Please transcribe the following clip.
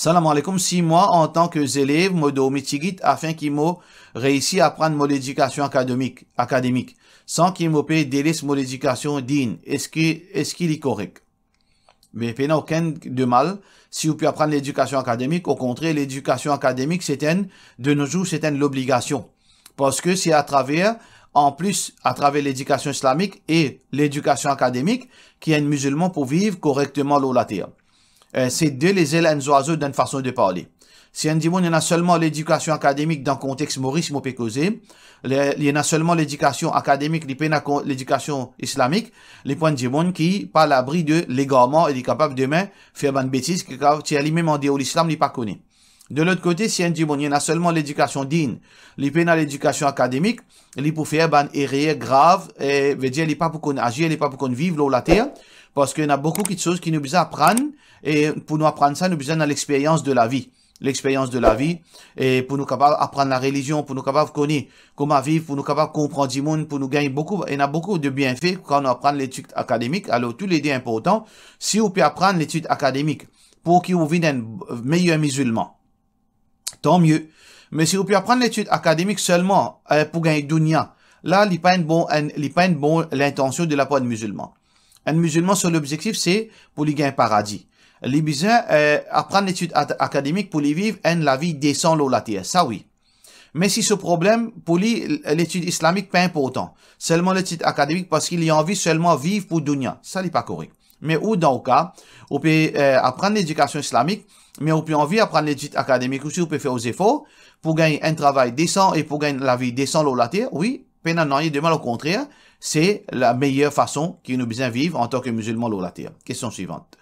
Salam alaikum, si moi, en tant que élève, me do afin qu'il me réussi à prendre mon éducation académique, académique sans qu'il me paye délaisse mon éducation digne. Est-ce qu'il est, qu'il est, correct? Mais il n'y a aucun de mal si vous pouvez apprendre l'éducation académique. Au contraire, l'éducation académique, c'est de nos jours, c'est l'obligation. Parce que c'est à travers, en plus, à travers l'éducation islamique et l'éducation académique, qu'il y a un musulman pour vivre correctement l'eau la terre. Euh, c'est de les un oiseaux d'une façon de parler. Si on dit il y en a seulement l'éducation académique dans le contexte maurice Mopécosé, il y en a seulement l'éducation académique, l'éducation islamique, les points de monde qui, par l'abri de l'égarement, est capable demain faire une bêtise, qui est même en l'islam, n'est pas connu. De l'autre côté, si un il y a seulement l'éducation digne, il y a l'éducation académique, il peut faire des erreur grave, et veut dire, pas pour qu'on agisse, il pas pour qu'on vive la terre, parce qu'il y a beaucoup de choses qui nous besoin apprendre, et pour nous apprendre ça, nous besoin de l'expérience de la vie l'expérience de la vie et pour nous apprendre la religion pour nous capables connaître comment vivre pour nous capables comprendre du monde pour nous gagner beaucoup il y a beaucoup de bienfaits quand on apprend l'étude académique alors tous les deux importants si vous pouvez apprendre l'étude académique pour qu'il vous vienne un meilleur musulman tant mieux. Mais si vous pouvez apprendre l'étude académique seulement euh, pour gagner dunya, là, il n'y a bon, pas bon l'intention de la part de musulman. Un musulman, sur objectif, c'est pour lui gagner paradis. Les besoins, euh, apprendre l'étude académique pour lui vivre en la vie descend l'eau la Ça oui. Mais si ce problème, pour lui, l'étude islamique, pas important. Seulement l'étude académique parce qu'il y a envie seulement vivre pour dunya. Ça n'est pas correct mais ou dans le cas, on peut euh, apprendre l'éducation islamique, mais on peut envie d'apprendre l'éducation académique aussi, on peut faire aux efforts pour gagner un travail décent et pour gagner la vie décent au terre Oui, pendant de mal au contraire, c'est la meilleure façon qui nous besoin vivre en tant que musulmans au terre Question suivante.